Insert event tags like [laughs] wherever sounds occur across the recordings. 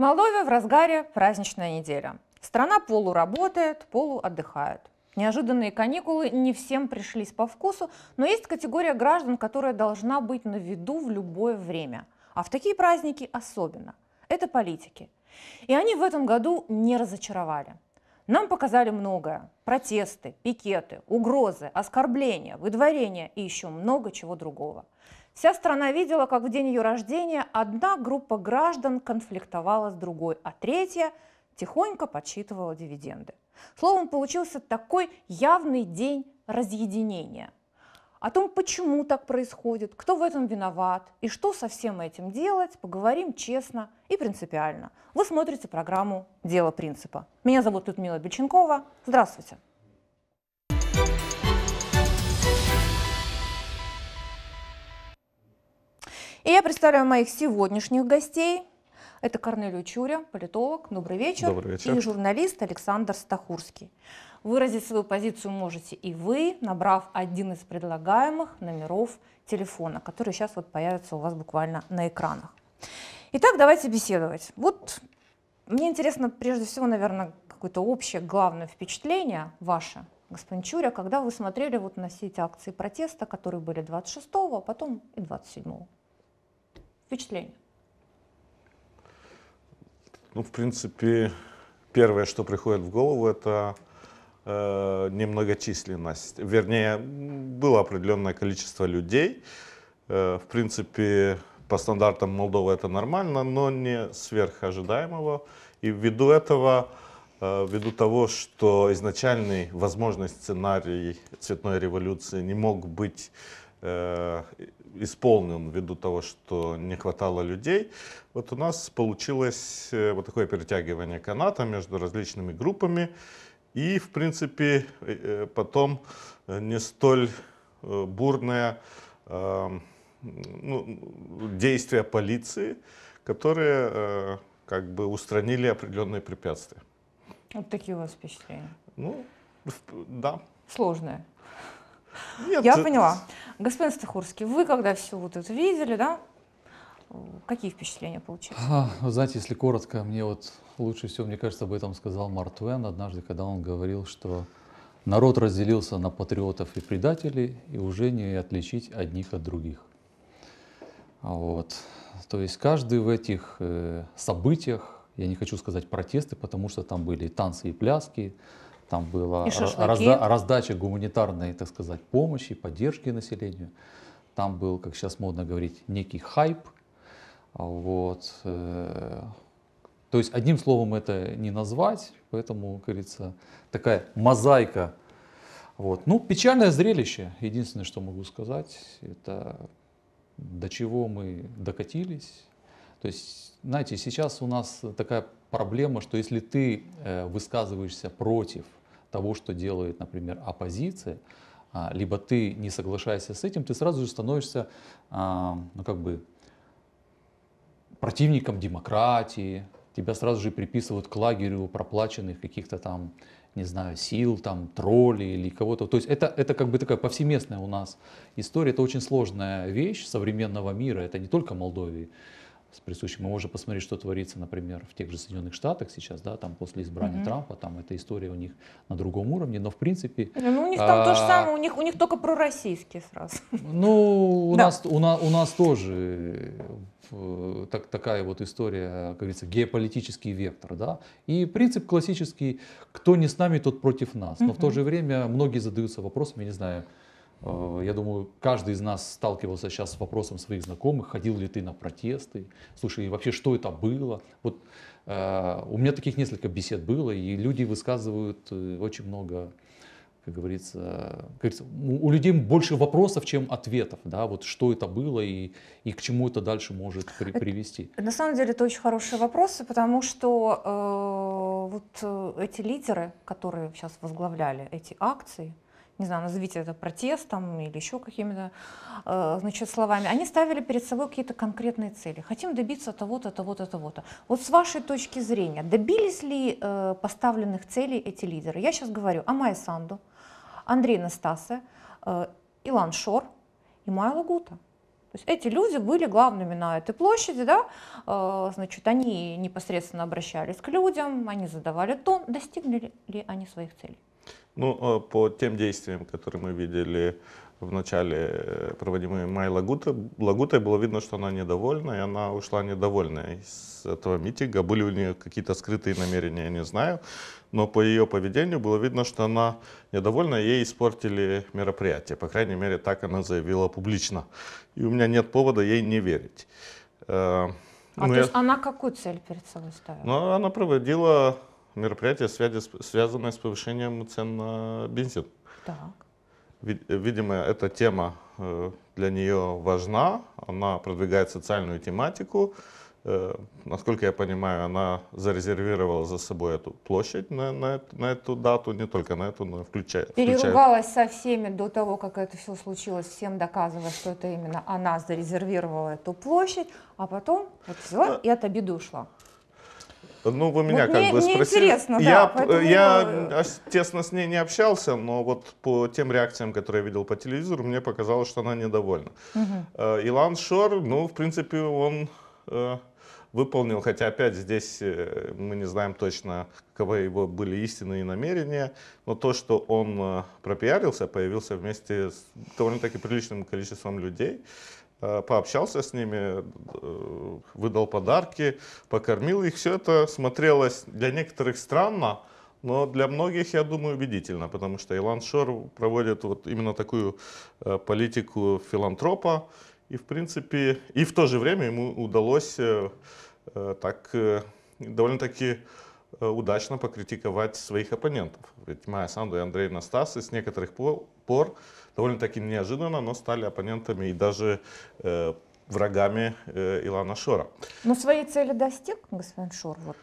Молдове в разгаре праздничная неделя. Страна полуработает, полуотдыхает. Неожиданные каникулы не всем пришлись по вкусу, но есть категория граждан, которая должна быть на виду в любое время. А в такие праздники особенно. Это политики. И они в этом году не разочаровали. Нам показали многое. Протесты, пикеты, угрозы, оскорбления, выдворения и еще много чего другого. Вся страна видела, как в день ее рождения одна группа граждан конфликтовала с другой, а третья тихонько подсчитывала дивиденды. Словом, получился такой явный день разъединения. О том, почему так происходит, кто в этом виноват и что со всем этим делать, поговорим честно и принципиально. Вы смотрите программу «Дело принципа». Меня зовут Людмила Бельченкова. Здравствуйте. И я представляю моих сегодняшних гостей. Это Корнелию Чуря, политолог, добрый вечер. Добрый вечер. И журналист Александр Стахурский. Выразить свою позицию можете и вы, набрав один из предлагаемых номеров телефона, который сейчас вот появится у вас буквально на экранах. Итак, давайте беседовать. Вот мне интересно, прежде всего, наверное, какое-то общее главное впечатление ваше, господин Чуря, когда вы смотрели вот на все эти акции протеста, которые были 26-го, а потом и 27-го. Впечатление? Ну, в принципе, первое, что приходит в голову, это э, немногочисленность. Вернее, было определенное количество людей. Э, в принципе, по стандартам Молдовы это нормально, но не сверхожидаемого. И ввиду этого, э, ввиду того, что изначальный возможный сценарий цветной революции не мог быть э, исполнен ввиду того, что не хватало людей, вот у нас получилось э, вот такое перетягивание каната между различными группами. И, в принципе, э, э, потом не столь бурное эм, ну, действия полиции, которые как бы устранили определенные препятствия. Вот такие у вас впечатления. Ну, да. Сложное. Нет, Я поняла. Господин Стахурский, вы когда все вот это видели, да, какие впечатления получили? А, знаете, если коротко, мне вот лучше всего, мне кажется, об этом сказал Марк Твен однажды, когда он говорил, что народ разделился на патриотов и предателей, и уже не отличить одних от других. Вот. То есть каждый в этих э, событиях, я не хочу сказать протесты, потому что там были и танцы, и пляски, там была разда, раздача гуманитарной, так сказать, помощи, поддержки населению. Там был, как сейчас модно говорить, некий хайп. Вот. Э, то есть одним словом это не назвать, поэтому, как говорится, такая мозаика. Вот. Ну, печальное зрелище. Единственное, что могу сказать, это до чего мы докатились. То есть, знаете, сейчас у нас такая проблема, что если ты э, высказываешься против того, что делает, например, оппозиция, а, либо ты не соглашаешься с этим, ты сразу же становишься, а, ну как бы, противником демократии, тебя сразу же приписывают к лагерю проплаченных каких-то там, не знаю, сил, там, троллей или кого-то. То есть это, это как бы такая повсеместная у нас история, это очень сложная вещь современного мира, это не только Молдовии с присущим. Мы можем посмотреть, что творится, например, в тех же Соединенных Штатах сейчас, да, там после избрания угу. Трампа, там эта история у них на другом уровне, но в принципе... Ну, у них там а... то же а, самое, у них, у них только пророссийские сразу. Ну, у, да. нас, у, на, у нас тоже э, так, такая вот история, как говорится, геополитический вектор, да, и принцип классический, кто не с нами, тот против нас, но угу. в то же время многие задаются вопросами, я не знаю, Э, я думаю, каждый из нас сталкивался сейчас с вопросом своих знакомых, ходил ли ты на протесты, слушай, вообще что это было. Вот э, у меня таких несколько бесед было, и люди высказывают э, очень много, как говорится, как говорится у людей больше вопросов, чем ответов, да, вот что это было и, и к чему это дальше может при, привести. На самом деле это очень хорошие вопросы, потому что э, вот эти лидеры, которые сейчас возглавляли эти акции, не знаю, назовите это протестом или еще какими-то э, значит, словами, они ставили перед собой какие-то конкретные цели. Хотим добиться того-то, того-то, того-то. Вот с вашей точки зрения, добились ли э, поставленных целей эти лидеры? Я сейчас говорю о Майе Санду, Андрей Настасе, э, Илан Шор и Майло Гута. То есть эти люди были главными на этой площади, да, значит, они непосредственно обращались к людям, они задавали тон, достигли ли они своих целей? Ну, э, по тем действиям, которые мы видели в начале, э, проводимые Май Лагута, Лагутой, было видно, что она недовольна, и она ушла недовольная из этого митинга. Были у нее какие-то скрытые намерения, я не знаю, но по ее поведению было видно, что она недовольна, ей испортили мероприятие. По крайней мере, так она заявила публично. И у меня нет повода ей не верить. Э, а ну, то я... есть она какую цель перед собой ставила? Ну, она проводила Мероприятие связанное с повышением цен на бензин. Так. Видимо, эта тема э, для нее важна, она продвигает социальную тематику. Э, насколько я понимаю, она зарезервировала за собой эту площадь на, на, на эту дату, не только на эту, но и включая. Переругалась со всеми до того, как это все случилось, всем доказывая, что это именно она зарезервировала эту площадь, а потом вот взяла а и от обиды ушла. Ну, вы меня вот как мне, бы спросили. интересно, я, да. Я, я тесно с ней не общался, но вот по тем реакциям, которые я видел по телевизору, мне показалось, что она недовольна. Угу. Илан Шор, ну, в принципе, он э, выполнил, хотя опять здесь э, мы не знаем точно, каковы его были истинные намерения, но то, что он пропиарился, появился вместе с довольно-таки приличным количеством людей, Э, пообщался с ними, э, выдал подарки, покормил их. Все это смотрелось для некоторых странно, но для многих, я думаю, убедительно, потому что Илан Шор проводит вот именно такую э, политику филантропа, и в принципе, и в то же время ему удалось так довольно-таки удачно покритиковать своих оппонентов. Ведь Майя Санду и Андрей Настас с некоторых пор довольно-таки неожиданно, но стали оппонентами и даже э, врагами э, Илана Шора. Но своей цели достиг господин Шор? Вот.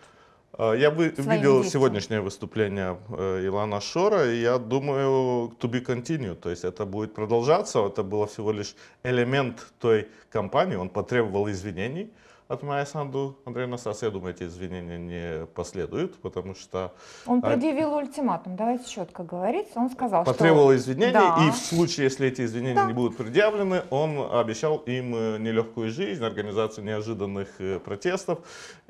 А, я бы видел детям. сегодняшнее выступление э, Илана Шора, и я думаю, to be continue, то есть это будет продолжаться, это было всего лишь элемент той кампании, он потребовал извинений, от Майя-Санду Андрея Насас, я думаю, эти извинения не последуют, потому что... Он а, предъявил а... ультиматум, давайте четко говорить. Он сказал, Потребовал что... извинений, да. и в случае, если эти извинения да. не будут предъявлены, он обещал им э, нелегкую жизнь, организацию неожиданных э, протестов.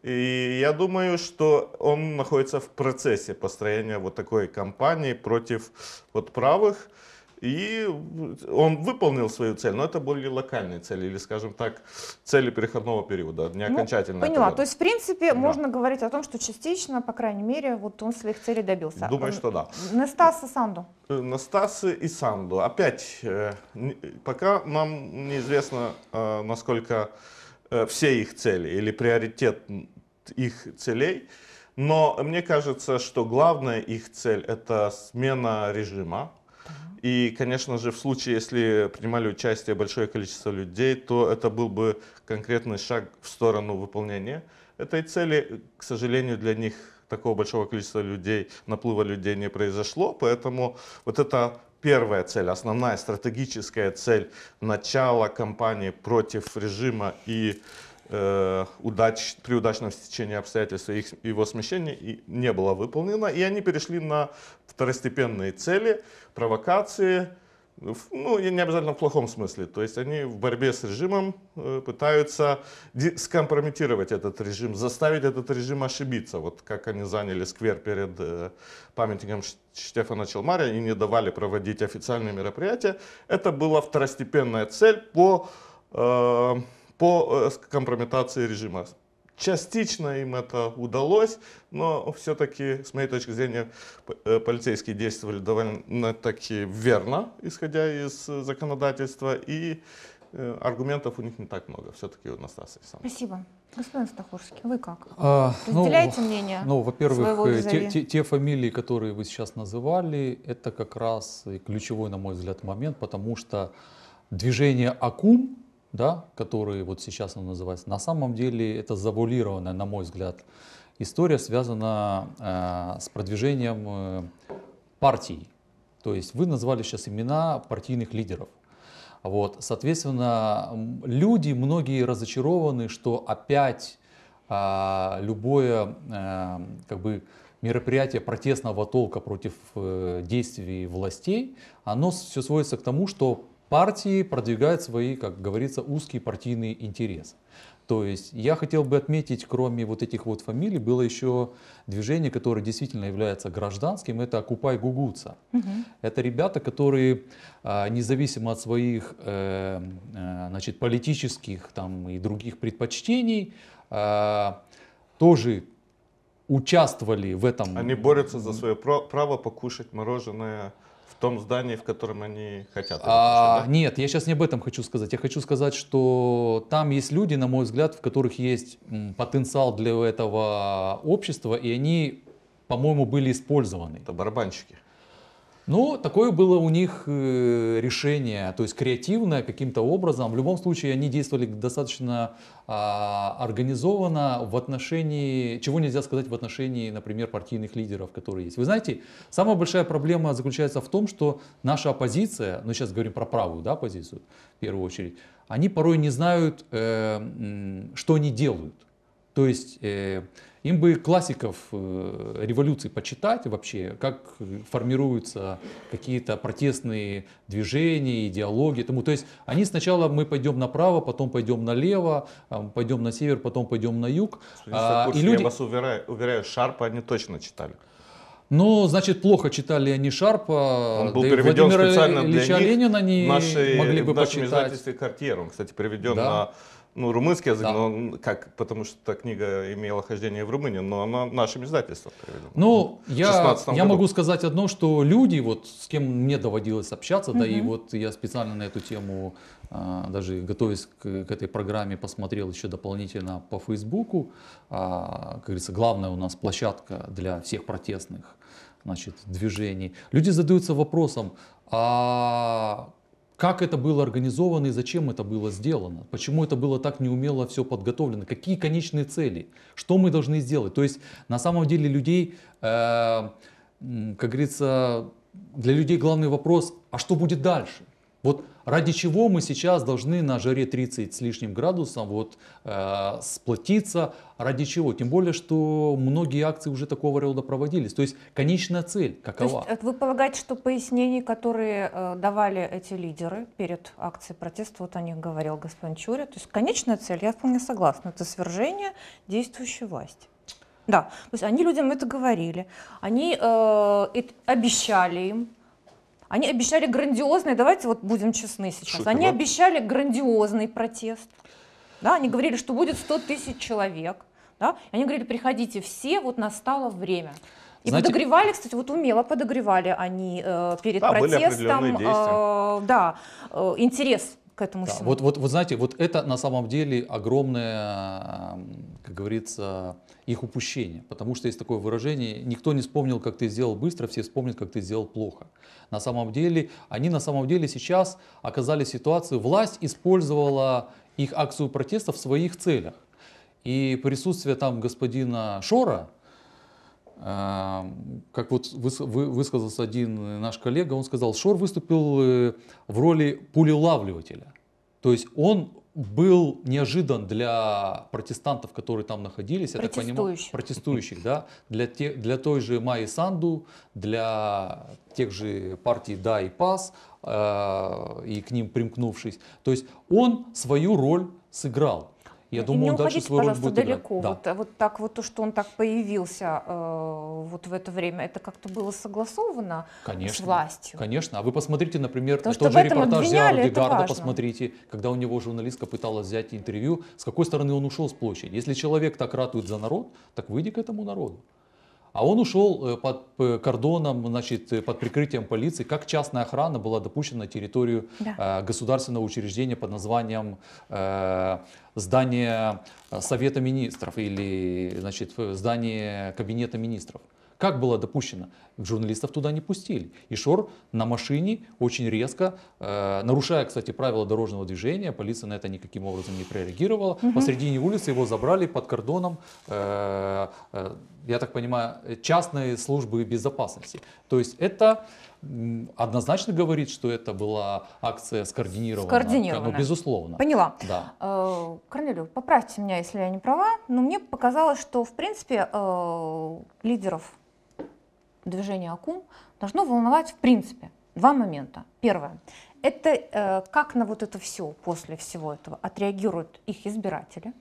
И я думаю, что он находится в процессе построения вот такой кампании против вот правых. И он выполнил свою цель, но это были локальные цели, или, скажем так, цели переходного периода, не ну, окончательно. Ну, поняла, это... то есть, в принципе, да. можно говорить о том, что частично, по крайней мере, вот он своих целей добился. Думаю, он... что да. Настас и Санду. Э, Настас и Санду. Опять, э, пока нам неизвестно, э, насколько все их цели или приоритет их целей, но мне кажется, что главная их цель – это смена режима, и, конечно же, в случае, если принимали участие большое количество людей, то это был бы конкретный шаг в сторону выполнения этой цели. К сожалению, для них такого большого количества людей, наплыва людей не произошло, поэтому вот это первая цель, основная стратегическая цель начала кампании против режима и Э, удач, при удачном стечении обстоятельств их, его смещение и не было выполнено, и они перешли на второстепенные цели, провокации, ну, не обязательно в плохом смысле. То есть они в борьбе с режимом э, пытаются скомпрометировать этот режим, заставить этот режим ошибиться. Вот как они заняли сквер перед э, памятником Штефана Челмаря и не давали проводить официальные мероприятия. Это была второстепенная цель по по э, компрометации режима. Частично им это удалось, но все-таки, с моей точки зрения, э, полицейские действовали довольно-таки верно, исходя из э, законодательства, и аргументов у них не так много, все-таки у Настасии сам. Спасибо. Господин Стахурский, вы как? А, ну, Разделяете ну, мнение? Ну, во-первых, те, те, те фамилии, которые вы сейчас называли, это как раз и ключевой, на мой взгляд, момент, потому что движение АКУМ да, которые вот сейчас он называется, на самом деле это завуалированная, на мой взгляд, история связана э, с продвижением э, партий. То есть вы назвали сейчас имена партийных лидеров. Вот, соответственно, люди, многие разочарованы, что опять э, любое э, как бы мероприятие протестного толка против э, действий властей, оно все сводится к тому, что партии продвигают свои, как говорится, узкие партийные интересы. То есть я хотел бы отметить, кроме вот этих вот фамилий, было еще движение, которое действительно является гражданским, это «Окупай Гугуца». Угу. Это ребята, которые а, независимо от своих э, э, значит, политических там, и других предпочтений, а, тоже участвовали в этом. Они борются за свое право покушать мороженое том здании, в котором они хотят. А, да? Нет, я сейчас не об этом хочу сказать. Я хочу сказать, что там есть люди, на мой взгляд, в которых есть потенциал для этого общества, и они, по-моему, были использованы. Это барабанщики. Ну, такое было у них э, решение, то есть креативное каким-то образом. В любом случае они действовали достаточно а, организованно в отношении, чего нельзя сказать в отношении, например, партийных лидеров, которые есть. Вы знаете, самая большая проблема заключается в том, что наша оппозиция, ну сейчас говорим про правую да, оппозицию в первую очередь, они порой не знают, э, что они делают. То есть э, им бы классиков э, революции почитать вообще, как формируются какие-то протестные движения, идеологии. Тому. То есть они сначала мы пойдем направо, потом пойдем налево, э, пойдем на север, потом пойдем на юг. А, и люди... Я вас уверяю, уверяю, Шарпа они точно читали. Ну, значит, плохо читали они Шарпа. Он был да переведен Владимира специально для них. Ленина они нашей, могли бы в нашем почитать. издательстве «Картьер». Он, кстати, переведен да. на ну, румынский язык, да. но как, потому что эта книга имела хождение в Румынии, но она нашим издательством проведена. Ну, я, я могу сказать одно, что люди, вот с кем мне доводилось общаться, угу. да, и вот я специально на эту тему, а, даже готовясь к, к этой программе, посмотрел еще дополнительно по Фейсбуку, а, как говорится, главная у нас площадка для всех протестных значит, движений. Люди задаются вопросом, а как это было организовано и зачем это было сделано, почему это было так неумело все подготовлено, какие конечные цели, что мы должны сделать. То есть на самом деле людей, э, как говорится, для людей главный вопрос, а что будет дальше? Вот Ради чего мы сейчас должны на жаре 30 с лишним градусом вот, э, сплотиться? Ради чего? Тем более, что многие акции уже такого рода проводились. То есть конечная цель какова? То есть, э, вы полагаете, что пояснений, которые э, давали эти лидеры перед акцией протеста, вот о них говорил господин Чуря, то есть конечная цель, я вполне согласна, это свержение действующей власти. Да, то есть они людям это говорили, они э, это обещали им, они обещали грандиозный, давайте вот будем честны сейчас, Шутер, они да? обещали грандиозный протест. Да, они говорили, что будет 100 тысяч человек. Да? они говорили, приходите все, вот настало время. И Знаете, подогревали, кстати, вот умело подогревали они э, перед да, протестом. Э, да, э, интерес к этому да, всему. Вот, вот, вот знаете, вот это на самом деле огромное, как говорится, их упущение. Потому что есть такое выражение, никто не вспомнил, как ты сделал быстро, все вспомнят, как ты сделал плохо. На самом деле, они на самом деле сейчас оказались в ситуации, власть использовала их акцию протеста в своих целях. И присутствие там господина Шора, э, как вот высказался один наш коллега, он сказал, Шор выступил э, в роли пулелавливателя. То есть он был неожидан для протестантов, которые там находились, я так понимаю, протестующих, да, для, те, для той же Майи Санду, для тех же партий Да и Пас, э, и к ним примкнувшись. То есть он свою роль сыграл. Я и думаю, не он дальше будет далеко. Да. Вот, а вот так вот то, что он так появился э, вот в это время, это как-то было согласовано конечно, с властью. Конечно. А вы посмотрите, например, Потому тот же репортаж Зиара Дегарда, посмотрите, когда у него журналистка пыталась взять интервью, с какой стороны он ушел с площади. Если человек так ратует за народ, так выйди к этому народу. А он ушел э, под кордоном, значит, э, под прикрытием полиции, как частная охрана была допущена на территорию да. Э, государственного учреждения под названием здание Совета Министров или значит, здание Кабинета Министров. Как было допущено? Журналистов туда не пустили. И Шор на машине очень резко, э, нарушая, кстати, правила дорожного движения, полиция на это никаким образом не прореагировала. Угу. Посредине улицы его забрали под кордоном, э, э, я так понимаю, частные службы безопасности. То есть это однозначно говорит, что это была акция скоординированная. Скоординированная. Ну, безусловно. Поняла. Да. Э, Корнелю, поправьте меня, если я не права, но мне показалось, что, в принципе, э, лидеров движение акум должно волновать в принципе два момента. Первое – это э, как на вот это все после всего этого отреагируют их избиратели.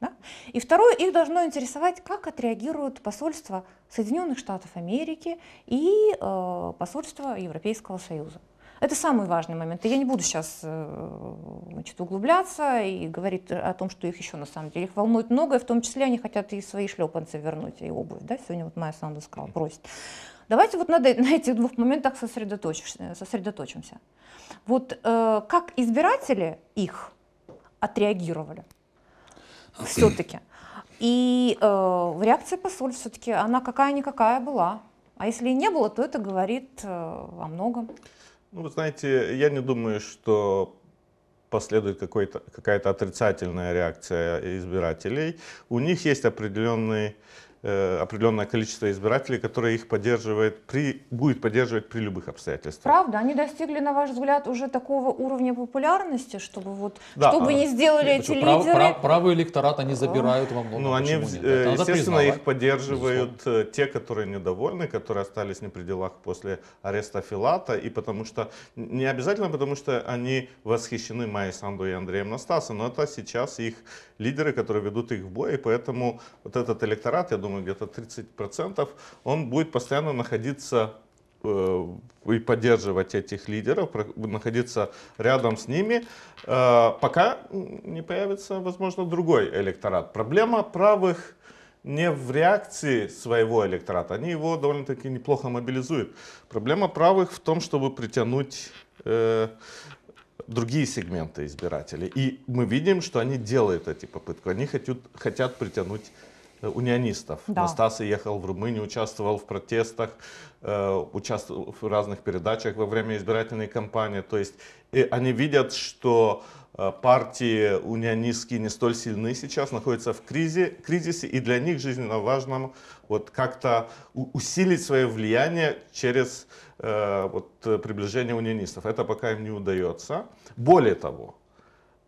Да? И второе, их должно интересовать, как отреагируют посольства Соединенных Штатов Америки и э, посольства Европейского Союза. Это самый важный момент. И я не буду сейчас э, значит, углубляться и говорить о том, что их еще на самом деле их волнует многое, в том числе они хотят и свои шлепанцы вернуть, и обувь. Да? Сегодня вот Майя Санду сказала, просит. Давайте вот на, на этих двух моментах сосредоточимся. Вот э, как избиратели их отреагировали все-таки. И э, реакция посольств все-таки, она какая-никакая была. А если и не было, то это говорит э, о многом. Ну, вы знаете, я не думаю, что последует какая-то отрицательная реакция избирателей. У них есть определенный Э, определенное количество избирателей, которое их поддерживает, при, будет поддерживать при любых обстоятельствах. Правда? Они достигли, на ваш взгляд, уже такого уровня популярности, чтобы вот, да, чтобы а, не сделали эти прав, лидеры? Прав, правый электорат они забирают во многом. Ну, они, э, естественно, признавать. их поддерживают Безусловно. Э, те, которые недовольны, которые остались на пределах после ареста Филата, и потому что, не обязательно потому что они восхищены Майей Санду и Андреем Настасом, но это сейчас их лидеры, которые ведут их в бой, и поэтому вот этот электорат, я думаю, по где-то 30%, он будет постоянно находиться э, и поддерживать этих лидеров, находиться рядом с ними, э, пока не появится, возможно, другой электорат. Проблема правых не в реакции своего электората, они его довольно-таки неплохо мобилизуют. Проблема правых в том, чтобы притянуть э, другие сегменты избирателей. И мы видим, что они делают эти попытки, они хотят, хотят притянуть Э, унионистов. Да. Настасы ехал в Румынию, участвовал в протестах, э, участвовал в разных передачах во время избирательной кампании. То есть э, они видят, что партии унионистские не столь сильны сейчас, находятся в кризе, кризисе, и для них жизненно важно вот как-то усилить свое влияние через вот, приближение унионистов. Это пока им не удается. Более того,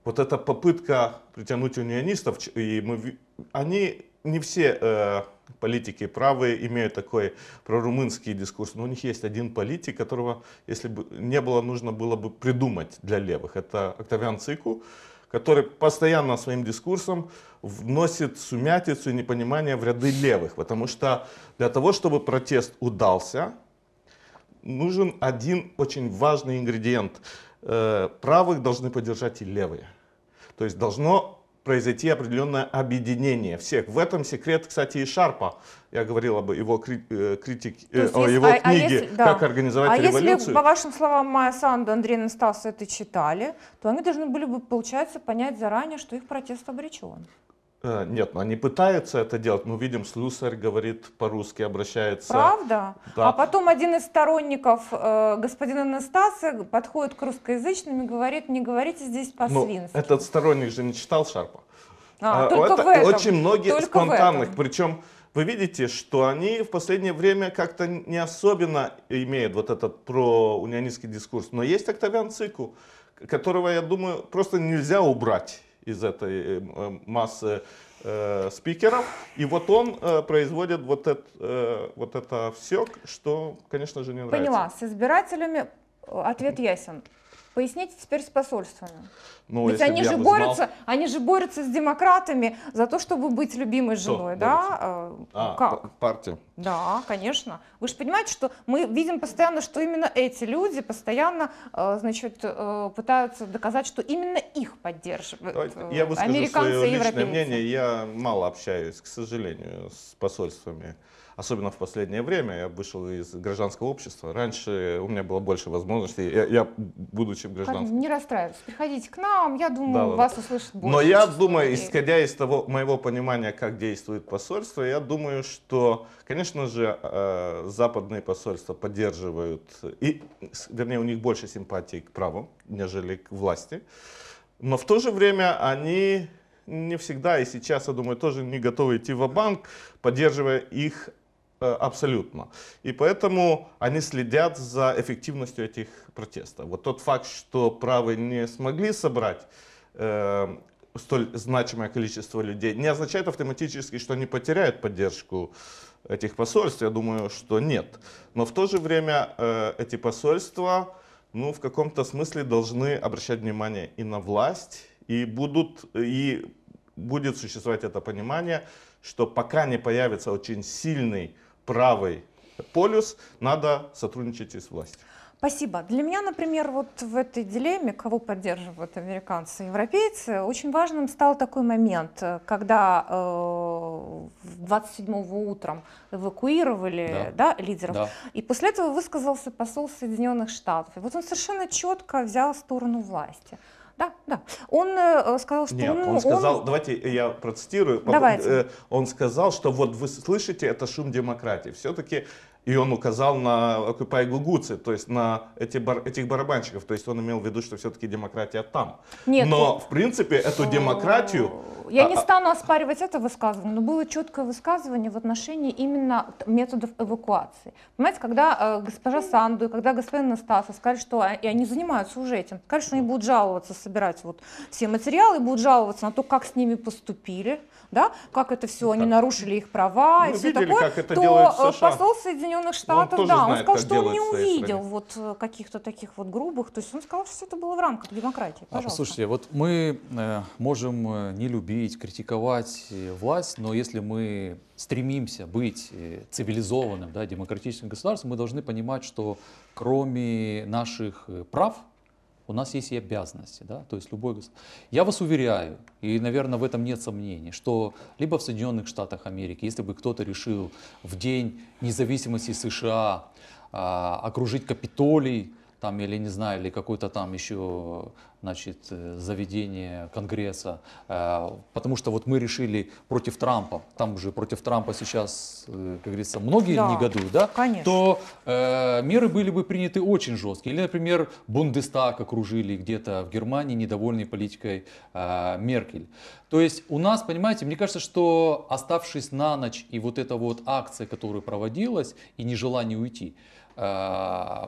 вот эта попытка притянуть унионистов, и мы, они не все э, политики правые имеют такой прорумынский дискурс, но у них есть один политик, которого, если бы не было, нужно было бы придумать для левых. Это Октавиан Цику, который постоянно своим дискурсом вносит сумятицу и непонимание в ряды левых, потому что для того, чтобы протест удался, нужен один очень важный ингредиент. Э, правых должны поддержать и левые. То есть должно произойти определенное объединение всех. В этом секрет, кстати, и Шарпа. Я говорила бы его э, критике, э, о его а, а книге а да. «Как организовать а революцию». А если, по вашим словам, Майя Санду, Андрей Настас это читали, то они должны были бы, получается, понять заранее, что их протест обречен. Э, нет, но ну, они пытаются это делать. Мы видим, слюсарь говорит по-русски, обращается. Правда? Да. А потом один из сторонников э, господина Анастаса подходит к русскоязычным и говорит, не говорите здесь ну, по-свински. Ну, этот сторонник же не читал Шарпа. А, а, только это в этом. очень многие только спонтанных. Причем вы видите, что они в последнее время как-то не особенно имеют вот этот про проунионистский дискурс. Но есть Октавиан Цику, которого, я думаю, просто нельзя убрать из этой э, э, массы э, спикеров. И вот он э, производит вот это, э, вот это все, что, конечно же, не нравится. Поняла. С избирателями э, ответ ясен. Поясните теперь с посольствами. Ну, Ведь они же, борются, они же борются с демократами за то, чтобы быть любимой женой, да? Борется? А, а ну как? Партия. Да, конечно. Вы же понимаете, что мы видим постоянно, что именно эти люди постоянно э, значит, э, пытаются доказать, что именно их поддерживают э, Я выскажу американцы свое личное мнение. Я мало общаюсь, к сожалению, с посольствами особенно в последнее время, я вышел из гражданского общества. Раньше у меня было больше возможностей, я, я будучи в гражданском. Не расстраивайтесь, приходите к нам, я думаю, да, вас да. услышат больше. Но я думаю, людей. исходя из того моего понимания, как действует посольство, я думаю, что, конечно же, э, западные посольства поддерживают, и, вернее, у них больше симпатии к праву, нежели к власти. Но в то же время они не всегда и сейчас, я думаю, тоже не готовы идти в банк поддерживая их Э, абсолютно. И поэтому они следят за эффективностью этих протестов. Вот тот факт, что правые не смогли собрать э, столь значимое количество людей, не означает автоматически, что они потеряют поддержку этих посольств. Я думаю, что нет. Но в то же время э, эти посольства, ну, в каком-то смысле должны обращать внимание и на власть, и будут, и будет существовать это понимание, что пока не появится очень сильный правый полюс, надо сотрудничать и с властью. Спасибо. Для меня, например, вот в этой дилемме, кого поддерживают американцы и европейцы, очень важным стал такой момент, э, когда э, 27 утром эвакуировали да. Да, лидеров, да. и после этого высказался посол Соединенных Штатов. И вот он совершенно четко взял сторону власти да, да. Он э, э сказал, что... Нет, он, ну, он сказал, он... давайте я процитирую. Давайте. Э, он сказал, что вот вы слышите, это шум демократии. Все-таки и он указал на Occupy Гугуцы, то есть на эти бар, этих барабанщиков. То есть он имел в виду, что все-таки демократия там. Нет, но, в принципе, эту демократию... Я а, не а стану оспаривать это высказывание, но было четкое высказывание в отношении именно методов эвакуации. Понимаете, когда э, госпожа Санду и когда господин Настаса сказали, что а, и они занимаются уже этим, сказали, что они будут жаловаться, собирать вот все материалы, будут жаловаться на то, как с ними поступили, да, как это все, ну они нарушили их права Мы ну, и все видели, такое, как это то э, посол Соединенных Соединенных Штатов, он да, знает, он сказал, что он не увидел вот э, каких-то таких вот грубых, то есть он сказал, что все это было в рамках демократии. А, Пожалуйста. А, слушайте, вот мы э, можем э, не любить, критиковать власть, но если мы стремимся быть цивилизованным, да, демократическим государством, мы должны понимать, что кроме наших прав, у нас есть и обязанности. Да? То есть любой... Я вас уверяю, и, наверное, в этом нет сомнений, что либо в Соединенных Штатах Америки, если бы кто-то решил в день независимости США а, окружить Капитолий, там, или не знаю, или какое-то там еще, значит, заведение Конгресса, э, потому что вот мы решили против Трампа, там же против Трампа сейчас, э, как говорится, многие да, негодуют, да, конечно. то э, меры были бы приняты очень жесткие. Или, например, Бундестаг окружили где-то в Германии, недовольной политикой э, Меркель. То есть у нас, понимаете, мне кажется, что оставшись на ночь и вот эта вот акция, которая проводилась, и нежелание уйти, э,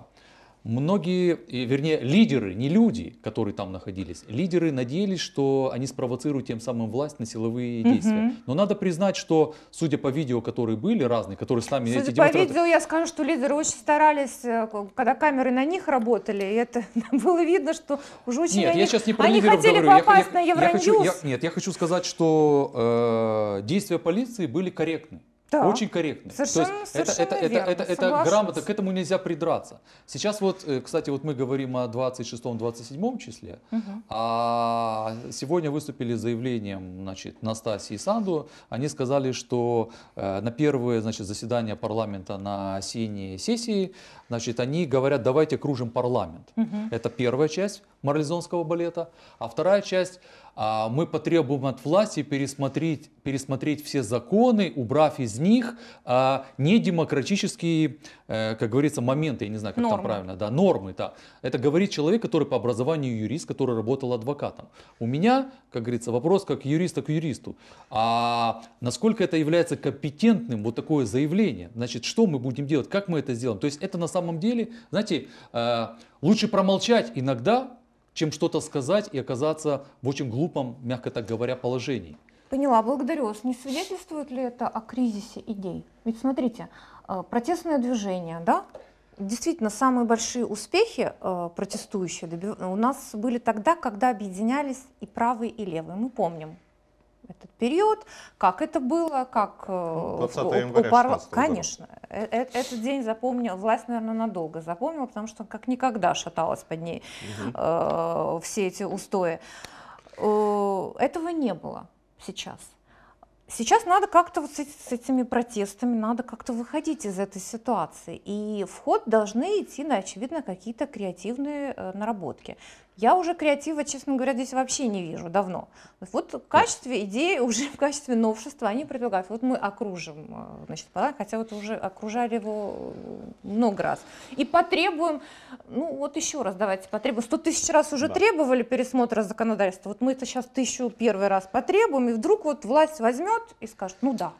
Многие, вернее, лидеры, не люди, которые там находились, лидеры надеялись, что они спровоцируют тем самым власть на силовые угу. действия. Но надо признать, что, судя по видео, которые были разные, которые с нами судя эти демонстрации... по видео, я скажу, что лидеры очень старались, э, когда камеры на них работали, и это [laughs] было видно, что уже очень... Нет, они, я сейчас не про они лидеров хотели говорю. попасть я, на Евроньюз. Я хочу, я, нет, я хочу сказать, что э, действия полиции были корректны. Да. Очень корректно. Совершенно, То есть совершенно это, это, верно. это, это, это грамотно, к этому нельзя придраться. Сейчас вот, э, кстати, вот мы говорим о 26-27 числе, угу. а сегодня выступили с заявлением значит, Настасии и Санду. Они сказали, что э, на первое значит, заседание парламента на осенней сессии, значит, они говорят, давайте кружим парламент. Угу. Это первая часть марлезонского балета. А вторая часть а, мы потребуем от власти пересмотреть, пересмотреть все законы, убрав из них а, недемократические, э, как говорится, моменты, я не знаю, как нормы. там правильно, да, нормы. Да. Это говорит человек, который по образованию юрист, который работал адвокатом. У меня, как говорится, вопрос как юриста к юристу. А насколько это является компетентным вот такое заявление? Значит, что мы будем делать, как мы это сделаем? То есть это на самом деле, знаете, э, лучше промолчать иногда, чем что-то сказать и оказаться в очень глупом, мягко так говоря, положении. Поняла, благодарю вас. Не свидетельствует ли это о кризисе идей? Ведь смотрите, э, протестное движение, да? Действительно, самые большие успехи э, протестующие у нас были тогда, когда объединялись и правые, и левые. Мы помним этот период, как это было, как... Э, ну, 20 у, января упор... Конечно, года. Э, э, этот день запомнил, власть, наверное, надолго запомнила, потому что как никогда шаталась под ней угу. э, все эти устои. Э, этого не было сейчас. Сейчас надо как-то вот с этими протестами, надо как-то выходить из этой ситуации. И вход должны идти, на очевидно, какие-то креативные наработки. Я уже креатива, честно говоря, здесь вообще не вижу давно. Вот в качестве идеи, уже в качестве новшества они предлагают. Вот мы окружим, э, значит, подарок, хотя вот уже окружали его э, много раз. И потребуем, ну вот еще раз давайте потребуем. 100 тысяч раз уже да. требовали пересмотра законодательства. Вот мы это сейчас тысячу первый раз потребуем, и вдруг вот власть возьмет и скажет, ну да,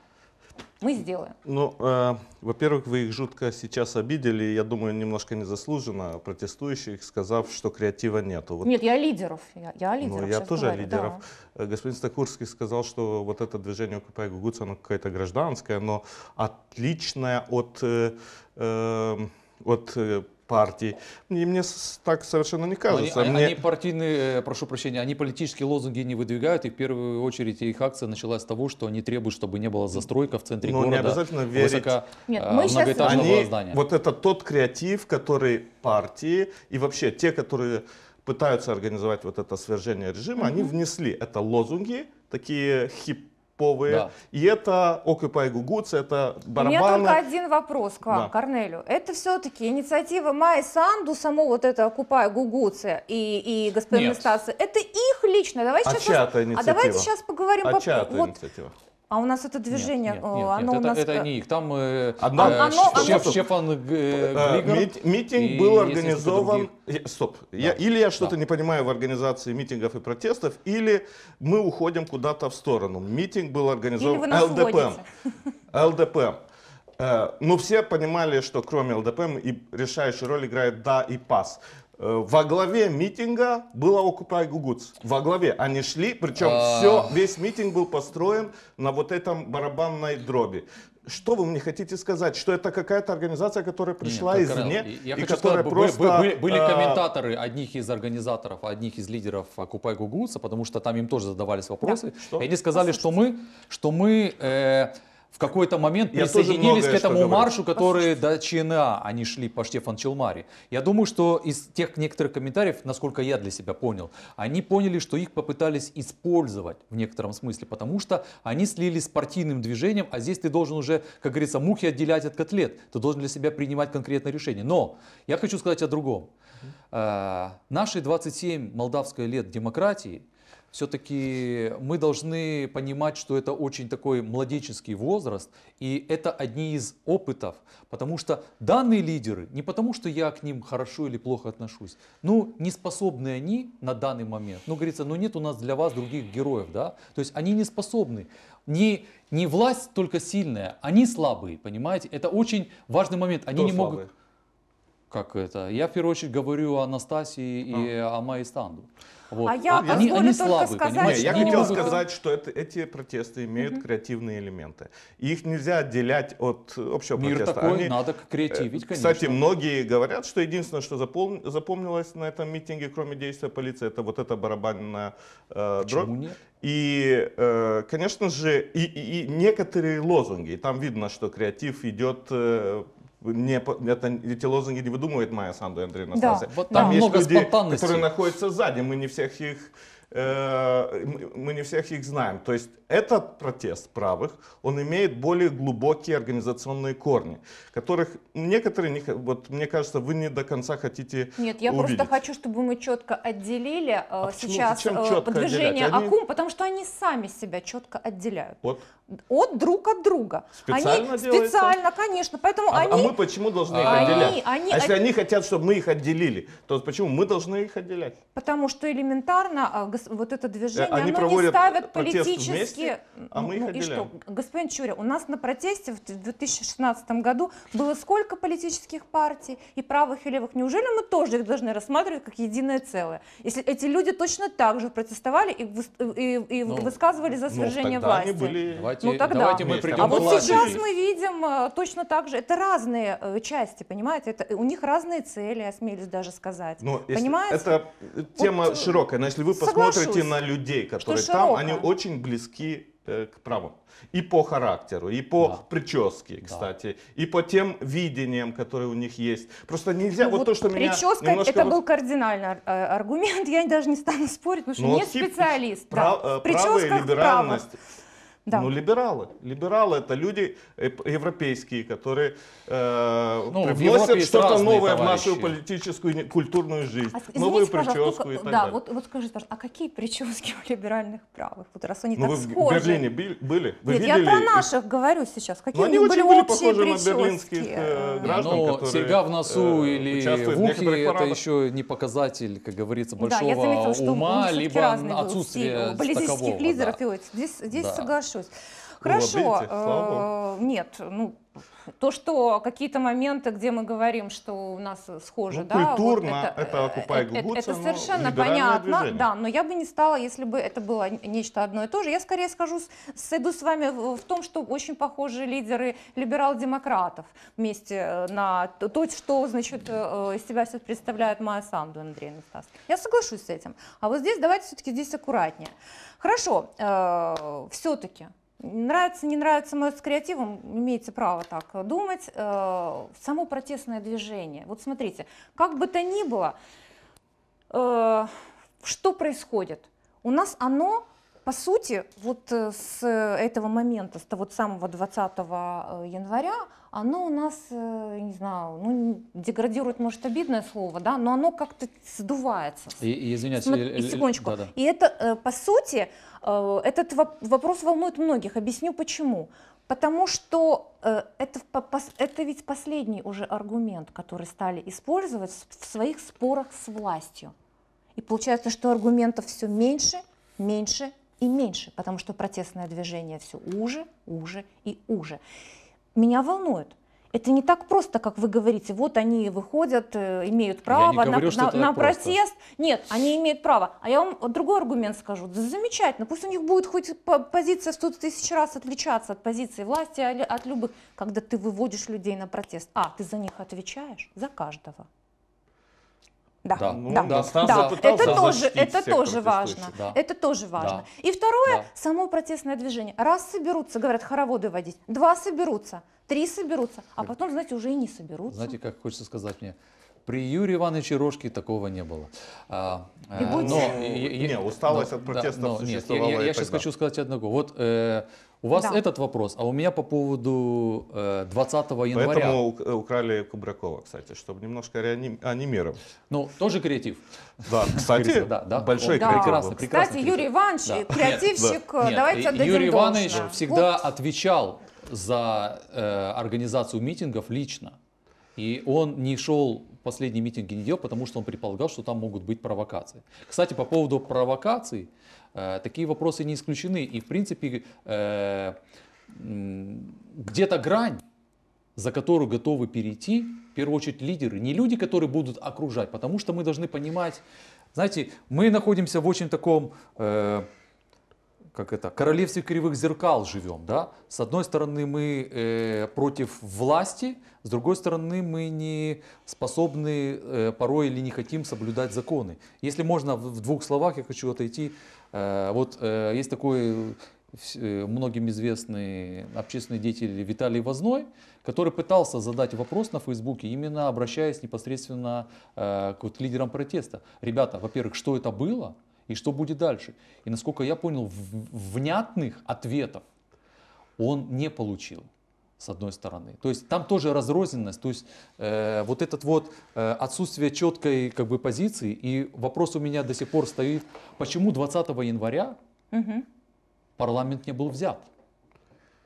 мы сделаем. Ну, э, во-первых, вы их жутко сейчас обидели, я думаю, немножко незаслуженно, протестующих, сказав, что креатива нету. Вот. Нет, я лидеров, я, я ну, лидеров. Ну, я тоже говорю, лидеров. Да. Э, господин Стахурский сказал, что вот это движение «Окупай Гугуц», оно какое-то гражданское, но отличное от... Э, эм, э, от партий. И мне так совершенно не кажется. Они, мне... они партийные, э, прошу прощения, они политические лозунги не выдвигают, и в первую очередь их акция началась с того, что они требуют, чтобы не было застройка в центре Но ну, города. не обязательно верить. Высоко, Нет, а, мы многоэтажного сейчас... они, здания. Вот это тот креатив, который партии и вообще те, которые пытаются организовать вот это свержение режима, mm-hmm. они внесли это лозунги, такие хип повые. Да. И это Occupy Гугуц, это барабаны. У меня только один вопрос к вам, да. Корнелю. Это все-таки инициатива Май Санду, само вот это Occupy Гугуцы и, и господин Стасы, это их лично. Давай сейчас, а, а давайте сейчас поговорим. А по... Вот, инициатива. А у нас это движение, нет, нет, э, нет, оно нет, у нас... Это, это не их, там э, Одна, э, оно, Штеф, оно... Штефан э, э Мит, Митинг и, был организован... Других... Стоп, да. я, или я что-то да. не понимаю в организации митингов и протестов, или мы уходим куда-то в сторону. Митинг был организован ЛДПМ. ЛДПМ. Э, ну, все понимали, что кроме ЛДПМ и решающую роль играет «да» и «пас». Э, во главе митинга была Occupy Гугуц. Во главе. Они шли, причем а. все, весь митинг был построен на вот этом барабанной дроби. Что вы мне хотите сказать? Что это какая-то организация, которая пришла Нет, извне я и которая сказать, просто... Были, были э, комментаторы одних из организаторов, одних из лидеров Occupy Гугуца, потому что там им тоже задавались вопросы. Да, что? И они сказали, Послушайте. что мы, что мы э, в какой-то момент присоединились к этому маршу, который до ЧНА они шли по Штефан Челмари. Я думаю, что из тех некоторых комментариев, насколько я для себя понял, они поняли, что их попытались использовать в некотором смысле, потому что они слились с партийным движением, а здесь ты должен уже, как говорится, мухи отделять от котлет. Ты должен для себя принимать конкретное решение. Но я хочу сказать о другом. Э, наши 27 молдавское лет демократии – все-таки мы должны понимать, что это очень такой младенческий возраст, и это одни из опытов, потому что данные лидеры, не потому что я к ним хорошо или плохо отношусь, ну, не способны они на данный момент, ну, говорится, ну, нет у нас для вас других героев, да, то есть они не способны, не, не власть только сильная, они слабые, понимаете, это очень важный момент, они Кто не слабые? могут... Как это? Я в первую очередь говорю о Анастасии а. и о Майе Станду. Вот. А я а, они, они слабые, сказать, понимаете? я хотел сказать, что это, эти протесты имеют угу. креативные элементы. Их нельзя отделять от общего Мир протеста. такой, они, надо э, креативить, конечно. Кстати, многие говорят, что единственное, что запом... запомнилось на этом митинге, кроме действия полиции, это вот эта барабанная э, Почему дробь. Нет? И, э, конечно же, и, и, и некоторые лозунги. И там видно, что креатив идет э, не, это, эти лозунги не выдумывает Майя Санду и Андрей Анастасия. Да, вот там да. есть много люди, которые находятся сзади, мы не всех их Э, мы не всех их знаем. То есть этот протест правых, он имеет более глубокие организационные корни, которых некоторые, не, вот мне кажется, вы не до конца хотите Нет, я увидеть. просто хочу, чтобы мы четко отделили э, а сейчас почему, э, четко движение они... АКУМ, потому что они сами себя четко отделяют. От, от друг от друга. Специально они делается? Специально, конечно. Поэтому а, а они... а мы почему должны их отделять? Они, они... А если они хотят, чтобы мы их отделили, то почему мы должны их отделять? Потому что элементарно вот это э, движение, они оно не ставят политические... Вместе, а мы ну, их и что? Господин Чуря, у нас на протесте в 2016 году было сколько политических партий, и правых, и левых? Неужели мы тоже их должны рассматривать как единое целое? Если эти люди точно так же протестовали и, и, и ну, высказывали за ну, свержение ну, власти. были... давайте, ну, тогда. давайте мы придем А вот сейчас мы видим э, точно так же. Это разные э, части, понимаете? Это, у них разные цели, осмелюсь даже сказать. Но ну, понимаете? Это тема вот, широкая, но если вы посмотрите смотрите на людей, которые там, они очень близки э, к праву. И по характеру, и по да. прическе, кстати, да. и по тем видениям, которые у них есть. Просто нельзя, ну, вот, вот то, что прическа, меня Прическа, это был кардинальный э, аргумент, [laughs] я даже не стану спорить, потому что Но ну, нет хип... специалиста. Прав... Да. Э, правая либеральность. Права. Да. Ну, либералы. Либералы это люди европейские, которые э, ну, привносят что-то новое товарищи. в нашу политическую культурную жизнь. А, извините, новую прическу только, и так да, далее. Вот, вот скажите а какие прически у либеральных правых? Вот раз они ну, так вы схожи. в Берлине были? Вы Нет, видели? я про наших их? говорю сейчас. Какие ну, они были очень были похожи прически. на берлинских э, граждан, Но которые серьга в носу э, или в ухе это еще не показатель, как говорится, большого да, я заметила, что ума, либо отсутствие такового. Политических лидеров. вот Здесь, здесь да. chose. Хорошо. Молодые, слава э, Нет, ну, то, что какие-то моменты, где мы говорим, что у нас схожи, ну, да, культурно вот э, это, это окупай глубуца, это, это совершенно понятно, движение. да, но я бы не стала, если бы это было нечто одно и то же. Я скорее скажу, сойду с вами в том, что очень похожи лидеры либерал-демократов вместе э, на то, что, значит, из себя все представляет Майя Санду, Андрей Настас. Я соглашусь с этим. А вот здесь давайте все-таки здесь аккуратнее. Хорошо, э, все-таки Нравится, не нравится мое с креативом, имеете право так думать. Э, само протестное движение. Вот смотрите, как бы то ни было, э, что происходит? У нас оно, по сути, вот э, с этого момента, с того самого 20 января, оно у нас, не знаю, ну, деградирует, может, обидное слово, да, но оно как-то сдувается. И, извиняюсь, Смотри, и, секундочку. Да, да. И это, по сути, Э, этот вопрос волнует многих. Объясню почему. Потому что э, это, это ведь последний уже аргумент, который стали использовать в своих спорах с властью. И получается, что аргументов все меньше, меньше и меньше, потому что протестное движение все уже, уже и уже. Меня волнует, это не так просто, как вы говорите. Вот они выходят, э, имеют право не говорю, на, на, на протест. Нет, они имеют право. А я вам другой аргумент скажу. Замечательно, пусть у них будет хоть позиция 100 тысяч раз отличаться от позиции власти, а от любых, когда ты выводишь людей на протест. А, ты за них отвечаешь? За каждого. Да, да. Ну, да. да, да. это тоже, это тоже важно. Да. Это тоже важно. Да. И второе, да. само протестное движение. Раз соберутся, говорят, хороводы водить, два соберутся, три соберутся, а потом, знаете, уже и не соберутся. Знаете, как хочется сказать мне, при Юрии Ивановиче Рожке такого не было. А, а но, ну, не, усталость но, от протестов да, существовала. Нет, я, я, я сейчас хочу сказать одного. Вот э, у вас да. этот вопрос, а у меня по поводу э, 20 января. Поэтому э, украли Кубракова, кстати, чтобы немножко реанимировать. Ну, тоже креатив. Да, [laughs] кстати, да, да. большой да. креатив. Прекрасно, прекрасно, кстати, Юрий Иванович, да. креативщик, Нет, давайте Нет, отдадим Юрий Иванович должное. всегда вот. отвечал за э, организацию митингов лично. И он не шел последний митинг не делал, потому что он предполагал, что там могут быть провокации. Кстати, по поводу провокаций, Э, такие вопросы не исключены. И, в принципе, э, где-то грань, за которую готовы перейти, в первую очередь, лидеры. Не люди, которые будут окружать, потому что мы должны понимать, знаете, мы находимся в очень таком э, как это, королевстве кривых зеркал живем, да? С одной стороны, мы против власти, с другой стороны, мы не способны порой или не хотим соблюдать законы. Если можно в двух словах, я хочу отойти Э, вот э, есть такой э, многим известный общественный деятель Виталий Возной, который пытался задать вопрос на Фейсбуке, именно обращаясь непосредственно к вот лидерам протеста. Ребята, во-первых, что это было и что будет дальше? И насколько я понял, внятных ответов он не получил с одной стороны. То есть там тоже разрозненность, то есть э, вот этот вот э, отсутствие четкой как бы позиции. И вопрос у меня до сих пор стоит, почему 20 января угу. парламент не был взят?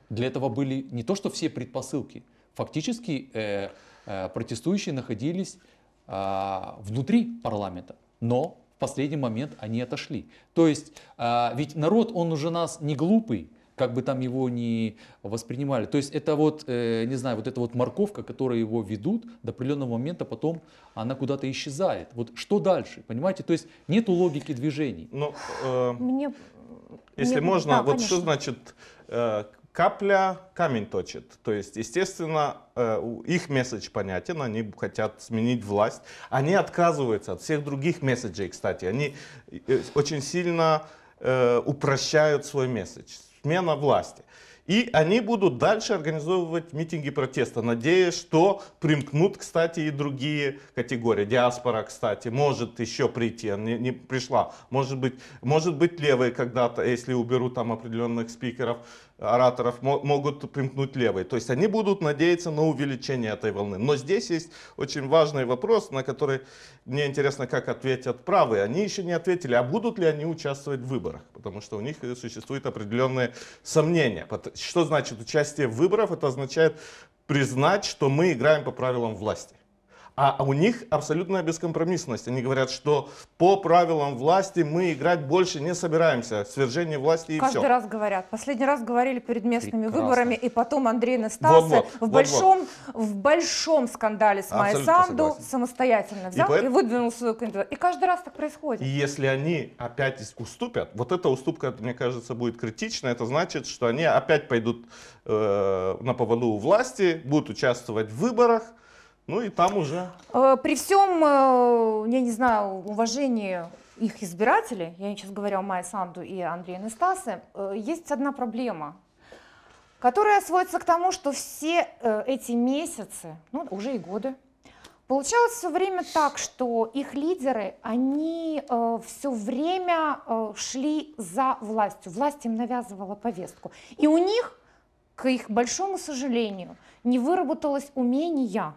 Для этого были не то, что все предпосылки. Фактически э, э, протестующие находились э, внутри парламента, но в последний момент они отошли. То есть э, ведь народ, он уже нас не глупый, как бы там его не воспринимали. То есть это вот, э, не знаю, вот эта вот морковка, которая его ведут, до определенного момента потом она куда-то исчезает. Вот что дальше, понимаете? То есть нету логики движений. Ну, э, Мне... Если Мне... можно, да, вот конечно. что значит э, капля камень точит. То есть, естественно, э, их месседж понятен, они хотят сменить власть. Они отказываются от всех других месседжей, кстати. Они э, очень сильно э, упрощают свой месседж смена власти. И они будут дальше организовывать митинги протеста, надеясь, что примкнут, кстати, и другие категории. Диаспора, кстати, может еще прийти, не, не пришла. Может быть, может быть левые когда-то, если уберут там определенных спикеров, ораторов могут примкнуть левой, То есть они будут надеяться на увеличение этой волны. Но здесь есть очень важный вопрос, на который мне интересно, как ответят правые. Они еще не ответили, а будут ли они участвовать в выборах? Потому что у них э, существует определенные сомнения. Что значит участие в выборах? Это означает признать, что мы играем по правилам власти. А, а у них абсолютная бескомпромиссность. Они говорят, что по правилам власти мы играть больше не собираемся. Свержение власти и Каждый все. Каждый раз говорят. Последний раз говорили перед местными Прекрасно. выборами, и потом Андрей Настасы вот, вот, в, вот, большом, вот. в большом скандале с Майя Майсанду самостоятельно взял и, поэт... и выдвинул свою кандидатуру. И каждый раз так происходит. И если они опять уступят, вот эта уступка, мне кажется, будет критична. Это значит, что они опять пойдут э, на поводу у власти, будут участвовать в выборах, ну и там уже. Э, при всем, э, я не знаю, уважении их избирателей, я сейчас говорю о Майе Санду и Андрее Нестасе, э, есть одна проблема, которая сводится к тому, что все эти месяцы, ну уже и годы, Получалось все время так, что их лидеры, они все время шли за властью. Власть им навязывала повестку. И у них, к их большому сожалению, не выработалось умение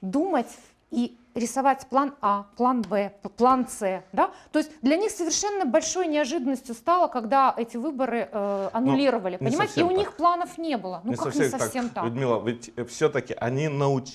думать и рисовать план А, план Б, план С. Да? То есть для них совершенно большой неожиданностью стало, когда эти выборы э, аннулировали. Ну, понимаете, и у так. них планов не было. Ну не как совсем не совсем так? так? Людмила, ведь все-таки они науч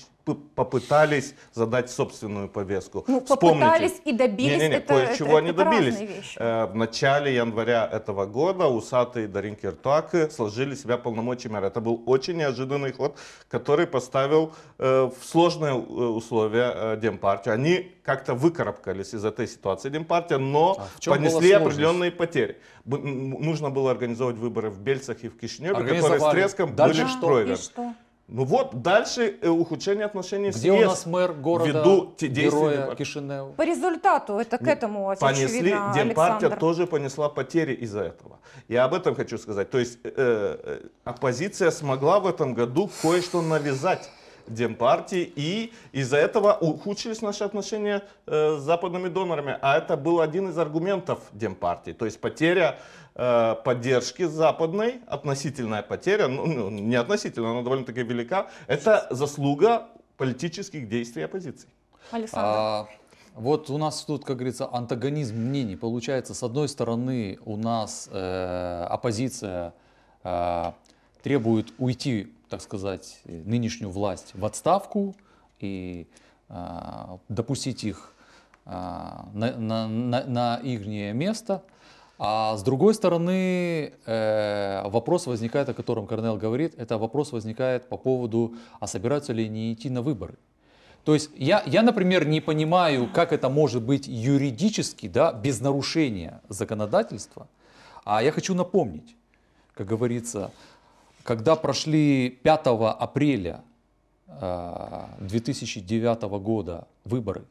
попытались задать собственную повестку. Ну, Вспомните. попытались и добились. Не, не, не, это, кое-чего это, они это добились. Э, в начале января этого года усатые Даринки Ртуаки сложили себя полномочиями. Это был очень неожиданный ход, который поставил э, в сложные э, условия э, Демпартию. Они как-то выкарабкались из этой ситуации Демпартия, но а понесли определенные потери. нужно было организовать выборы в Бельцах и в Кишиневе, которые с треском Дальше были что? А, и что? Ну вот, дальше э, ухудшение отношений с Где у нас мэр города, Ввиду героя Днепра. Кишинева? По результату это к ну, этому, Понесли, очевидно, Демпартия Александр. тоже понесла потери из-за этого. Я об этом хочу сказать. То есть э, э, оппозиция смогла в этом году кое-что навязать. Демпартии, и из-за этого ухудшились наши отношения э, с западными донорами, а это был один из аргументов Демпартии, то есть потеря Э, поддержки западной, относительная потеря, ну, ну не относительно, она довольно-таки велика, это заслуга политических действий оппозиции. Александр. А, вот у нас тут, как говорится, антагонизм мнений. Получается, с одной стороны, у нас э, оппозиция э, требует уйти, так сказать, нынешнюю власть в отставку и э, допустить их э, на, на, на, на их место. А с другой стороны, э, вопрос возникает, о котором Корнел говорит, это вопрос возникает по поводу, а собираются ли они идти на выборы. То есть я, я, например, не понимаю, как это может быть юридически, да, без нарушения законодательства. А я хочу напомнить, как говорится, когда прошли 5 апреля 2009 э, года выборы,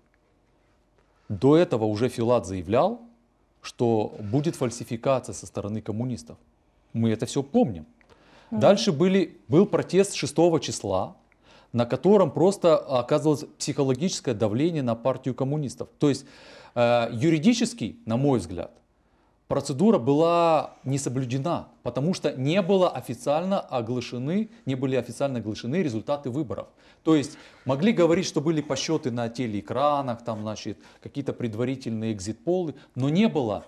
до этого уже Филат заявлял, что будет фальсификация со стороны коммунистов. Мы это все помним. Дальше были, был протест 6 числа, на котором просто оказывалось психологическое давление на партию коммунистов. То есть э, юридически, на мой взгляд, процедура была не соблюдена, потому что не было официально оглашены, не были официально оглашены результаты выборов. То есть могли говорить, что были посчеты на телеэкранах, там, значит, какие-то предварительные экзит-полы, но не было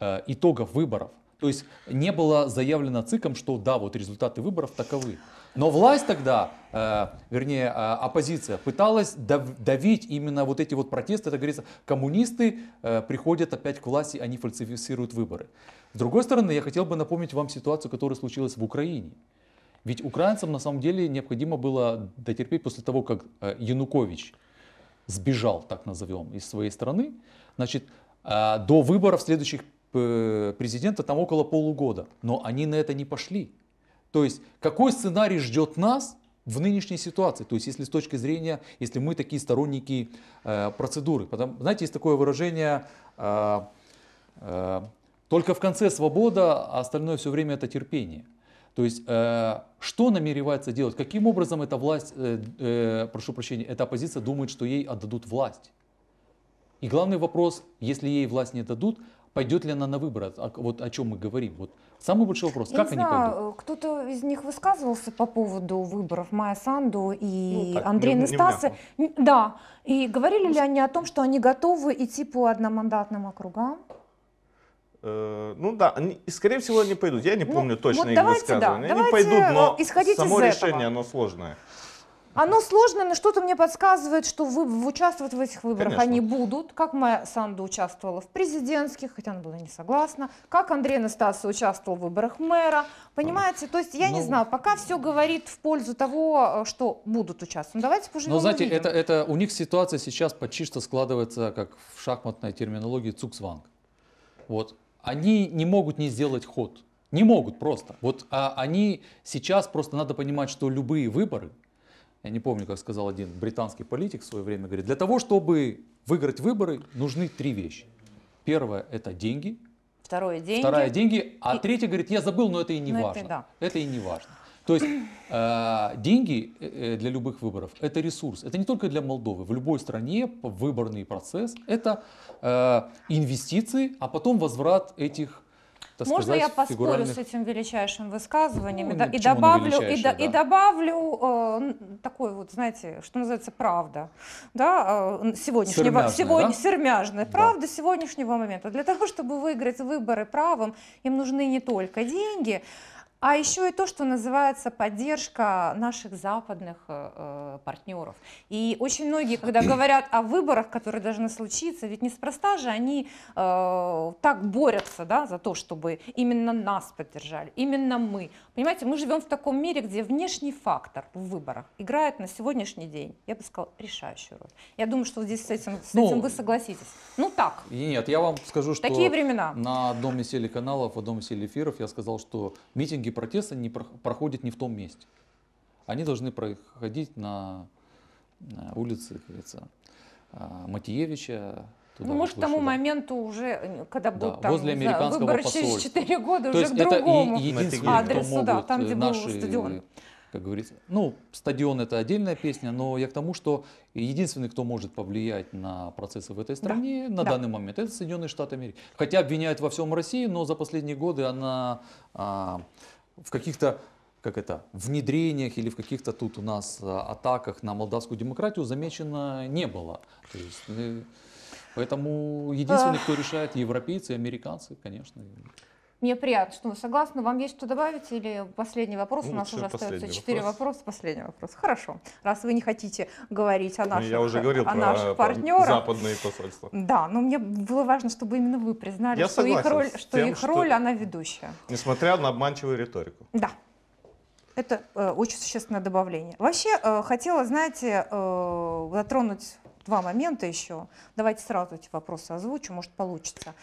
э, итогов выборов. То есть не было заявлено ЦИКом, что да, вот результаты выборов таковы. Но власть тогда, э, вернее, э, оппозиция пыталась давить именно вот эти вот протесты. Это говорится, коммунисты э, приходят опять к власти, они фальсифицируют выборы. С другой стороны, я хотел бы напомнить вам ситуацию, которая случилась в Украине. Ведь украинцам на самом деле необходимо было дотерпеть после того, как Янукович сбежал, так назовем, из своей страны. Значит, до выборов следующих президента там около полугода. Но они на это не пошли. То есть какой сценарий ждет нас в нынешней ситуации? То есть если с точки зрения, если мы такие сторонники э, процедуры. Потом, знаете, есть такое выражение, э, э, только в конце свобода, а остальное все время это терпение. То есть, э, что намеревается делать, каким образом эта власть, э, э, прошу прощения, эта оппозиция думает, что ей отдадут власть. И главный вопрос, если ей власть не дадут, пойдет ли она на выборы, вот о чем мы говорим. Вот Самый большой вопрос, как они пойдут? Э, кто-то из них высказывался по поводу выборов Майя Санду и ну, Андрея Нестаса. Да, и говорили ли они о том, что они готовы идти по одномандатным округам? Э, ну да, они, скорее всего, они пойдут. Я не ну, помню точно вот их давайте, высказывания. они пойдут, но э, исходить само решение, оно сложное. Оно сложное, но что-то мне подсказывает, что вы, участвовать в этих выборах Конечно. они будут. Как моя Санда участвовала в президентских, хотя она была не согласна. Как Андрей Настасов участвовал в выборах мэра. Понимаете, то есть я ну, не знаю, пока все говорит в пользу того, э, что будут участвовать. Ну, давайте поживем Но ну, знаете, это, это у них ситуация сейчас почти что складывается, как в шахматной терминологии, цуксванг. Вот. Они не могут не сделать ход. Не могут просто. Вот а они сейчас просто надо понимать, что любые выборы, я не помню, как сказал один британский политик в свое время, говорит, для того, чтобы выиграть выборы, нужны три вещи. Первое – это деньги. Второе – деньги. Второе – деньги. А и... третье, говорит, я забыл, но это и не но важно. Это, да. это и не важно. То есть э, деньги э, э, для любых выборов – это ресурс. Это не только для Молдовы. В любой стране выборный процесс – это э, инвестиции, а потом возврат этих так Можно сказать, я поспорю фигуральных... с этим величайшим высказыванием ну, и, да, и ну, добавлю, и, да. и добавлю э, такой вот, знаете, что называется, правда, да, э, сегодняшнего, сегодня, да? сермяжная да. сегодняшнего момента. Для того, чтобы выиграть выборы правым, им нужны не только деньги, а еще и то, что называется поддержка наших западных э, э партнеров. И очень многие, когда [coughs] говорят о выборах, которые должны случиться, ведь неспроста же они э, так борются да, за то, чтобы именно нас поддержали, именно мы. Понимаете, мы живем в таком мире, где внешний фактор в выборах играет на сегодняшний день, я бы сказал, решающую роль. Я думаю, что здесь с этим, с ну, этим вы согласитесь. Ну так. Нет, я вам скажу, что Такие времена. на одном из телеканалов, в одном из телеэфиров я сказал, что митинги Митинги протеста не проходят не в том месте. Они должны проходить на, улице, как говорится, а, Матиевича, Туда, ну, может, к тому моменту уже, э, когда да, там, возле американского знаю, выборы посольства. через 4 года То уже к другому адресу, да, там, э, где наши, был стадион. Как говорится, ну, стадион это отдельная песня, но я к тому, что единственный, кто может повлиять на процессы в этой стране да, на да. данный момент, это Соединенные Штаты Америки. Хотя обвиняют во всем России, но за последние годы она а, в каких-то как это, внедрениях или в каких-то тут у нас э, атаках на молдавскую демократию замечено не было. То есть, ну, поэтому а. единственный, кто решает, европейцы, и американцы, конечно. Мне приятно, что вы согласны. Вам есть что добавить или последний вопрос? Ну, у нас уже остается четыре вопроса. Последний вопрос. Хорошо. Раз вы не хотите говорить о ну, наших, я уже говорил о про, наших партнерах. Про западные посольства. Да, но мне было важно, чтобы именно вы признали, я что их роль, что тем, их роль что... она ведущая. Несмотря на обманчивую риторику. Да. Это э, очень существенное добавление. Вообще, э, хотела, знаете, э, затронуть два момента еще. Давайте сразу эти вопросы озвучу, может получится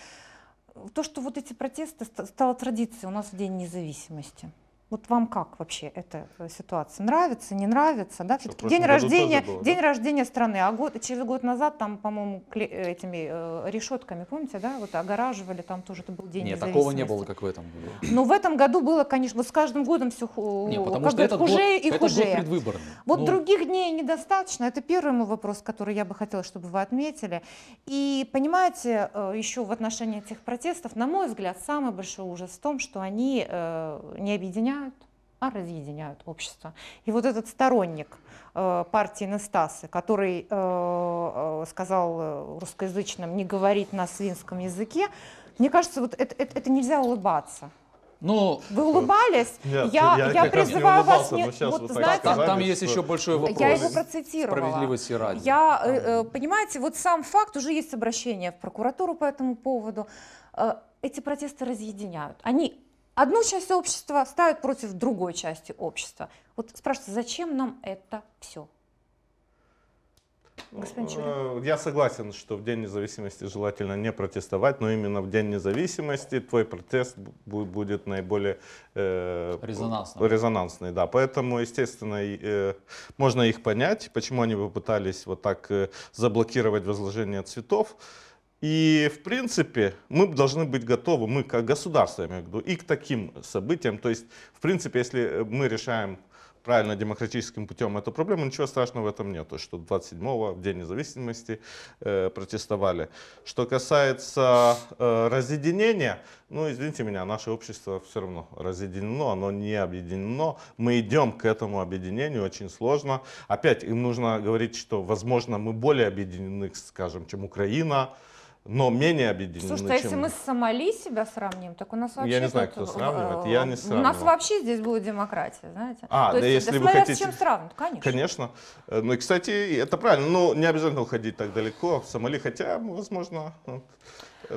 то, что вот эти протесты стало традицией у нас в День независимости. Вот вам как вообще эта э, ситуация? Нравится, не нравится? Да? все день рождения, было, день да? рождения страны. А год, через год назад там, по-моему, э, этими э, решетками, помните, да, вот огораживали, там тоже это был день Нет, такого не было, как в этом году. Ну, Но в этом году было, конечно, вот с каждым годом все не, потому хуже год, и хуже. Год предвыборный. Вот ну... других дней недостаточно. Это первый мой вопрос, который я бы хотела, чтобы вы отметили. И понимаете, э, еще в отношении этих протестов, на мой взгляд, самый большой ужас в том, что они э, не объединяются объединяют, а разъединяют общество. И вот этот сторонник э, партии Настасы, который э, э сказал э, русскоязычным не говорить на свинском языке, мне кажется, вот это, это, это нельзя улыбаться. Ну, вы улыбались? Нет, я, я, я призываю не вас не, вот, вот знаете, там, там есть еще большой вопрос. Я его процитировала. ради. Я, э, э, понимаете, вот сам факт уже есть обращение в прокуратуру по этому поводу. Э, эти протесты разъединяют. Они одну часть общества ставят против другой части общества. Вот спрашивается, зачем нам это все? Ну, э, я согласен, что в День независимости желательно не протестовать, но именно в День независимости твой протест будет наиболее э, резонансный. резонансный. Да. Поэтому, естественно, э, можно их понять, почему они попытались вот так э, заблокировать возложение цветов. И, в принципе, мы должны быть готовы, мы как государство, я имею в виду, и к таким событиям. То есть, в принципе, если мы решаем правильно демократическим путем эту проблему, ничего страшного в этом нет. То, что 27-го, в День независимости, э, протестовали. Что касается э, разъединения, ну, извините меня, наше общество все равно разъединено, оно не объединено. Мы идем к этому объединению, очень сложно. Опять им нужно говорить, что, возможно, мы более объединены, скажем, чем Украина, но менее объединены. Слушай, а если мы с Сомали себя сравним, так у нас вообще... Я не знаю, кто сравнивает, э, я не сравниваю. У нас вообще здесь будет демократия, знаете? А, То да есть, если да, вы хотите... с чем сравнивать, конечно. Конечно. Э, ну и, кстати, это правильно, но не обязательно уходить так далеко в Сомали, хотя, возможно, э,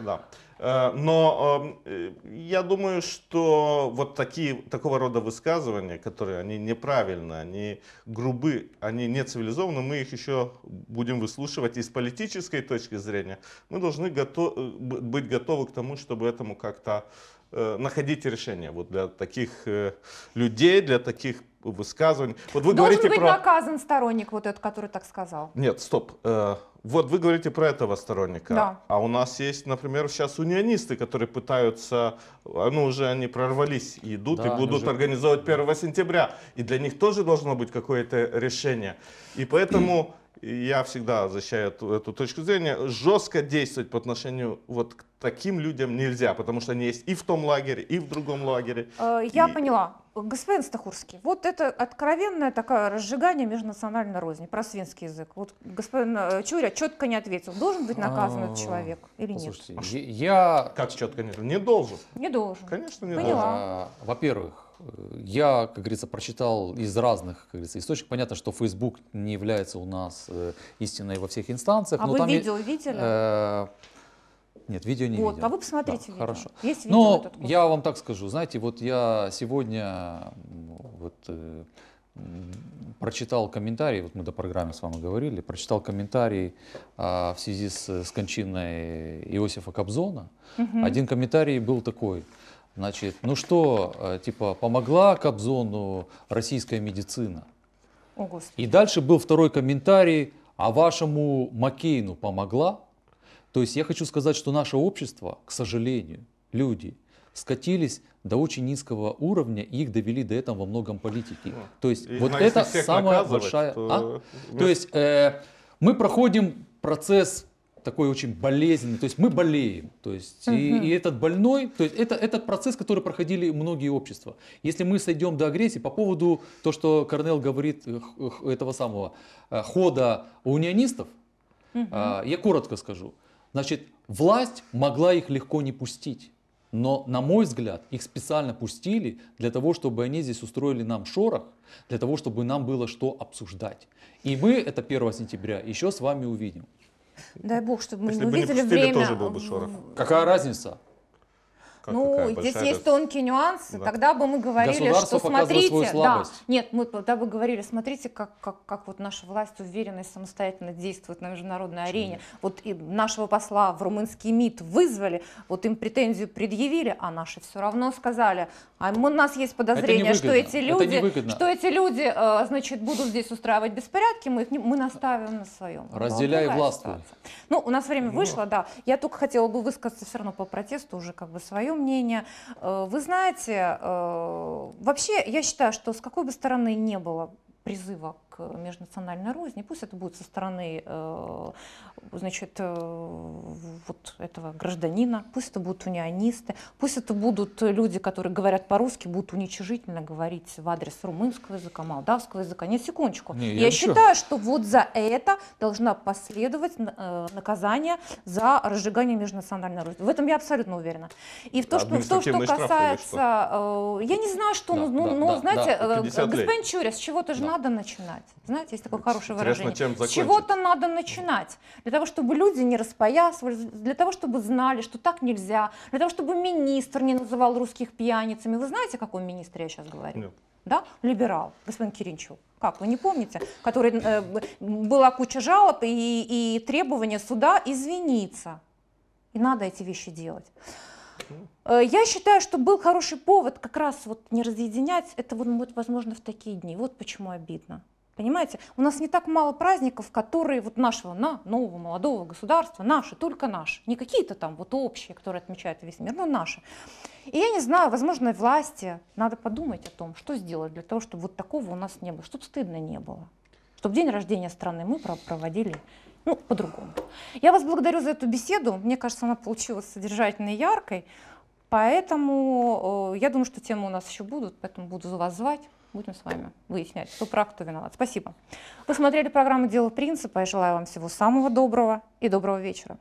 да. Э, но эм, э, я думаю, что вот такие, такого рода высказывания, которые они неправильны, они грубы, они не цивилизованы, мы их еще будем выслушивать и с политической точки зрения. Мы должны готов, э, быть готовы к тому, чтобы этому как-то находить решение вот для таких людей, для таких высказываний. Вот вы Должен говорите быть про... наказан сторонник вот этот, который так сказал. Нет, стоп. Вот вы говорите про этого сторонника. Да. А у нас есть, например, сейчас унионисты, которые пытаются, ну уже они прорвались, и идут да, и будут уже... организовывать 1 сентября. И для них тоже должно быть какое-то решение. И поэтому я всегда защищаю эту, эту точку зрения, жестко действовать по отношению вот к таким людям нельзя, потому что они есть и в том лагере, и в другом лагере. Э, я и... поняла. Господин Стахурский, вот это откровенное такое разжигание межнациональной розни про свинский язык. Вот господин э, Чуря четко не ответил, должен быть наказан этот а, человек или Послушайте, нет? А я... Как четко не Не должен. Не должен. Конечно, не Поняла. должен. А, Во-первых, э, я, как говорится, прочитал из разных как говорится, источников. Понятно, что Facebook не является у нас э, истиной во всех инстанциях. А но вы там видео видели? Э, нет, видео не вот, видел. А вы посмотрите да, видео. Хорошо. Есть видео Но я вам так скажу, знаете, вот я сегодня вот, э, прочитал комментарии, вот мы до программы с вами говорили, прочитал комментарии э, в связи с, с кончиной Иосифа Кобзона. Угу. Один комментарий был такой. Значит, ну что, э, типа, помогла Кобзону российская медицина? О, Господи. И дальше был второй комментарий, а вашему Макейну помогла? То есть я хочу сказать, что наше общество, к сожалению, люди скатились до очень низкого уровня, и их довели до этого во многом политики. То есть и, вот это самая большая... То, а? то есть э, мы проходим процесс такой очень болезненный, то есть мы болеем, то есть и, и этот больной, то есть это этот процесс, который проходили многие общества. Если мы сойдем до агрессии по поводу то, что Корнел говорит э, этого самого э, хода унионистов, а, я коротко скажу. Значит, власть могла их легко не пустить. Но, на мой взгляд, их специально пустили для того, чтобы они здесь устроили нам шорох, для того, чтобы нам было что обсуждать. И мы это 1 сентября еще с вами увидим. Дай бог, чтобы мы Если не увидели бы не пустили, время. тоже был бы шорох. Какая разница? Как, ну, здесь большая... есть тонкий нюанс. Да. Тогда бы мы говорили, что смотрите, да, нет, мы тогда бы говорили, смотрите, как, как, как вот наша власть уверенно и самостоятельно действует на международной Почему? арене. Вот и нашего посла в румынский МИД вызвали, вот им претензию предъявили, а наши все равно сказали, а у нас есть подозрение, что эти люди, что эти люди, значит, будут здесь устраивать беспорядки, мы, их не, мы наставим на своем. Разделяй власть. Ну, у нас время ну. вышло, да. Я только хотела бы высказаться все равно по протесту уже как бы своем мнение. Э, вы знаете, э, вообще я считаю, что с какой бы стороны ни было призыва к межнациональной розни, пусть это будет со стороны э, значит, э, вот этого гражданина, пусть это будут унионисты, пусть это будут люди, которые говорят по-русски, будут уничижительно говорить в адрес румынского языка, молдавского языка. Нет, секундочку. Не, я я считаю, что вот за это должна последовать э, наказание за разжигание межнациональной розни. В этом я абсолютно уверена. И в то, что, в то, что касается... что? Я не знаю, что... Да, ну, да, ну да, знаете, да, господин Чуря, с чего-то же да. надо начинать. Знаете, есть такое хорошее Интересно, выражение. Чем чего-то надо начинать. Для того, чтобы люди не распоясывались, для того, чтобы знали, что так нельзя, для того, чтобы министр не называл русских пьяницами. Вы знаете, о каком министре я сейчас говорю? Нет да, либерал, господин Киринчук. Как, вы не помните? Который, э, была куча жалоб и, и требования суда извиниться. И надо эти вещи делать. Э, я считаю, что был хороший повод как раз вот не разъединять. Это, вот, возможно, в такие дни. Вот почему обидно. Понимаете, у нас не так мало праздников, которые вот нашего на нового молодого государства, наши, только наши, не какие-то там вот общие, которые отмечают весь мир, но наши. И я не знаю, возможно, власти надо подумать о том, что сделать для того, чтобы вот такого у нас не было, чтобы стыдно не было, чтобы день рождения страны мы проводили ну, по-другому. Я вас благодарю за эту беседу, мне кажется, она получилась содержательной и яркой, поэтому э, я думаю, что темы у нас еще будут, поэтому буду вас звать будем с вами выяснять, кто прав, кто виноват. Спасибо. Вы смотрели программу «Дело принципа». Я желаю вам всего самого доброго и доброго вечера.